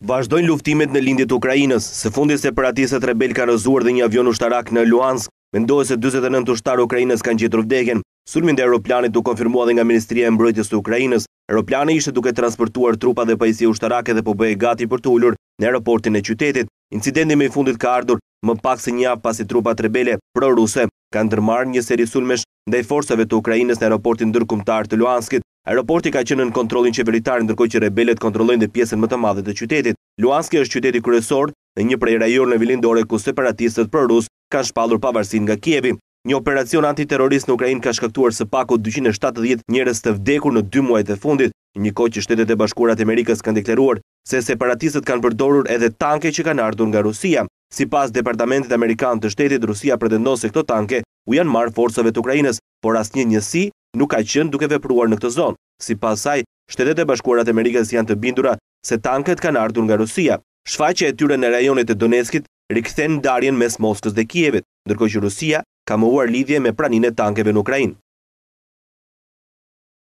Vazhdojnë luftimet në lindit Ukrajinës, se fundi separatisët rebel ka rëzuar dhe një avion ushtarak në Luansk, mendojë se 29 shtarë Ukrajinës kanë gjithë rëvdegen. Sulmin dhe aeroplanit u konfirmua dhe nga Ministria e Mbrojtjes të Ukrajinës, aeroplani ishte duke transportuar trupa dhe pajisi ushtarake dhe po bëhe gati për të ullur në aeroportin e qytetit. Incidenti me i fundit ka ardhur më pak se një pasi trupa të rebele pro-ruse kanë dërmarë një seri sulmesh dhe i forsove të Ukrajinës në aeroportin dërkumtar të Luanskit. Aeroporti ka qenë në kontrolin qeveritar ndërkoj që rebelet kontrollojnë dhe pjesën më të madhe të qytetit. Luanski është qyteti kryesor në një prej rajonëve vilindore ku separatistët Rus kanë shpallur pavarësinë nga Kievi. Një operacion antiterrorist në Ukrainë ka shkaktuar së paku 270 njerëz të vdekur në dy muajt e fundit, njëkohë që Shtetet e Bashkuara të Amerikës kanë deklaruar se separatistët kanë përdorur edhe tanke që kanë ardhur nga Rusia. Sipas Departamentit Amerikan të Shtetit, Rusia pretendon se këto tanke u janë marrë forcave të Ukrainës, por asnjë njësi nuk ka qenë duke vepruar në këtë zonë. Si pasaj, shtetet e bashkuarat Amerikës janë të bindura se tanket kanë ardhur nga Rusia. Shfaqe e tyre në rajonet e Donetskit rikëthen darjen mes Moskës dhe Kievit, ndërko që Rusia ka muar lidhje me pranin e tankeve në Ukrajin.